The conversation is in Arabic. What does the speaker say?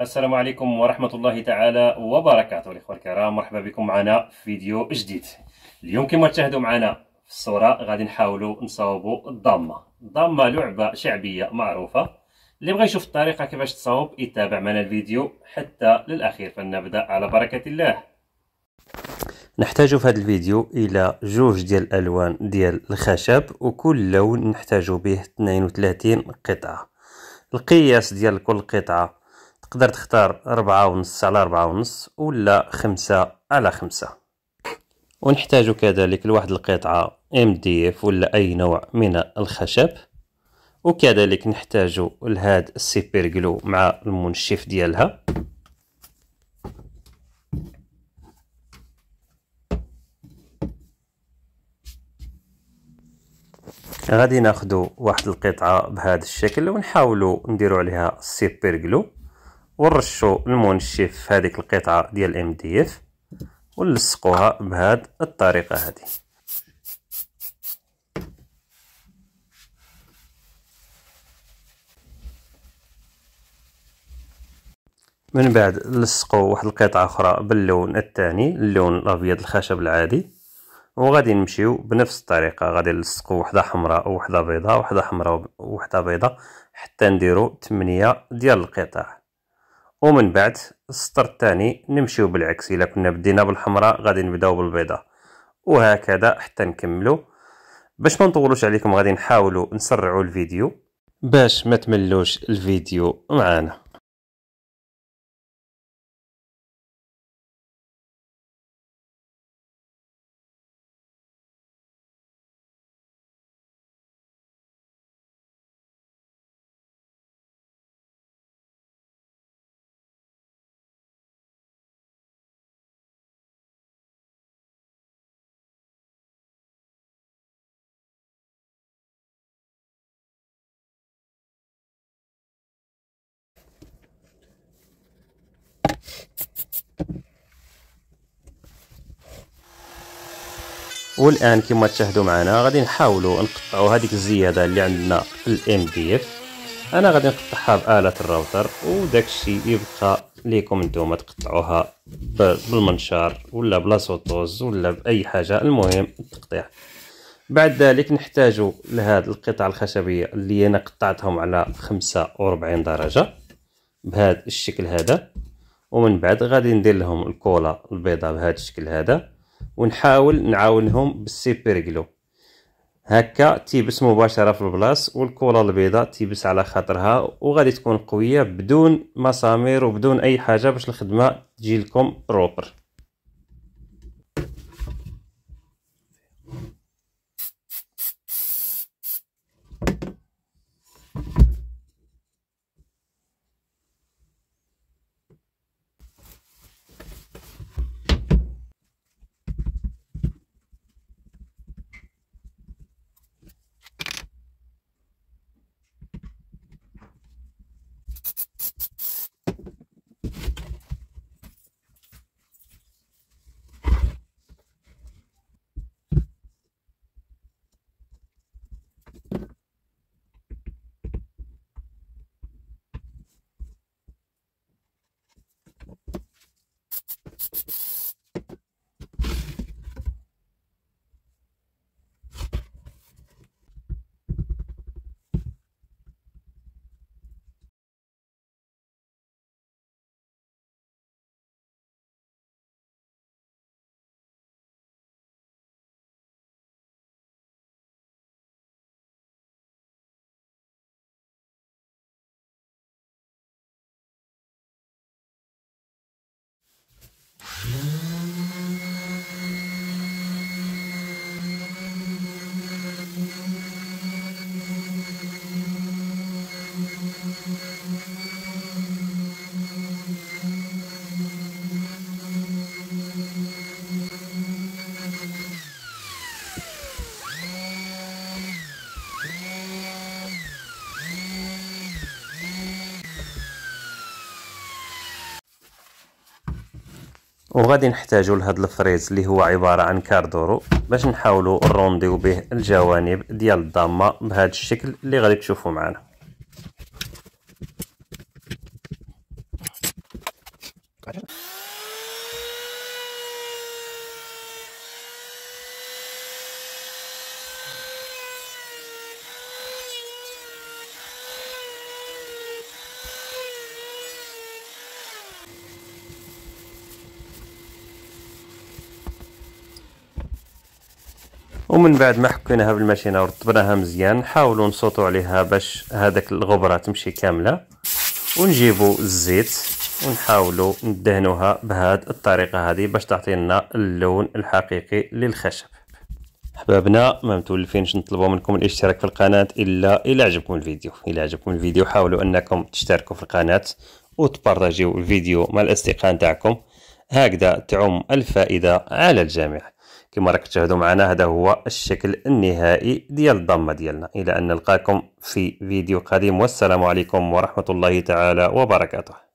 السلام عليكم ورحمة الله تعالى وبركاته الإخوة الكرام مرحبا بكم معنا في فيديو جديد اليوم كما تشاهدوا معنا في الصورة غادي نحاولوا نصاوبوا الضامة الضامة لعبة شعبية معروفة اللي بغى يشوف الطريقة كيفاش تصاوب يتابع معنا الفيديو حتى للأخير فلنبدأ على بركة الله نحتاج في هذا الفيديو الى جوج ديال الالوان ديال الخشب وكل لون نحتاج به 32 قطعه القياس ديال كل قطعه تقدر تختار ربعة ونص على ربعة ونص ولا خمسة على خمسة ونحتاج كذلك لواحد القطعة MDF ولا أي نوع من الخشب وكذلك نحتاج لهاد السيبر جلو مع المنشف ديالها غادي ناخدو واحد القطعة بهذا الشكل ونحاولو نديرو عليها السيبر جلو ونرشو المنشف في هذه القطعة ديال ام دي اف ونلصقوها بهاد الطريقة هذه من بعد نلصقو واحد القطعة أخرى باللون الثاني اللون الأبيض الخشب العادي وغادي نمشيو بنفس الطريقة غادي نلصقوا وحدة حمراء وحدة بيضاء وحدة حمراء وحدة بيضاء حتى نديرو 8 ديال القطع ومن بعد السطر الثاني نمشيو بالعكس الا كنا بدينا بالحمراء غادي نبداو بالبيضاء وهكذا حتى نكملو باش ما نطولوش عليكم غادي نحاولوا نسرعوا الفيديو باش ما تملوش الفيديو معانا والان كما تشاهدوا معنا غادي نحاولوا نقطعوا هذيك الزياده اللي عندنا في الام دي اف انا غادي نقطعها باله الراوتر وداك الشيء يبقى ليكم نتوما تقطعوها بالمنشار ولا بلاصوطوز ولا باي حاجه المهم التقطيع بعد ذلك نحتاج لهاد القطع الخشبيه اللي انا قطعتهم على 45 درجه بهذا الشكل هذا ومن بعد غادي ندير لهم الكولا البيضاء بهذا الشكل هذا ونحاول نعاونهم بالسي هكا تيبس مباشره في البلاص والكره البيضاء تيبس على خاطرها وغادي تكون قويه بدون مسامير وبدون اي حاجه باش الخدمه تجي لكم روبر وغادي نحتاجو لهاد الفريز اللي هو عبارة عن كاردورو باش نحاولو نرونديو به الجوانب ديال الضامة بهاد الشكل اللي غادي تشوفو معنا Gotcha. ومن بعد ما حكيناها بالماشينه ورطبناها مزيان نحاولوا نصوتوا عليها باش هذاك الغبره تمشي كامله ونجيبوا الزيت ونحاولوا ندهنوها بهاد الطريقه هذه باش تعطينا اللون الحقيقي للخشب احبابنا ما متولفينش نطلبوا منكم الاشتراك في القناه الا الا عجبكم الفيديو الا عجبكم الفيديو حاولوا انكم تشتركوا في القناه وتبارطاجيو الفيديو مع الاصدقاء نتاعكم هكذا تعم الفائدة على الجميع كما راك تشاهدوا معنا هذا هو الشكل النهائي ديال الضمة ديالنا إلى أن نلقاكم في فيديو قادم والسلام عليكم ورحمة الله تعالى وبركاته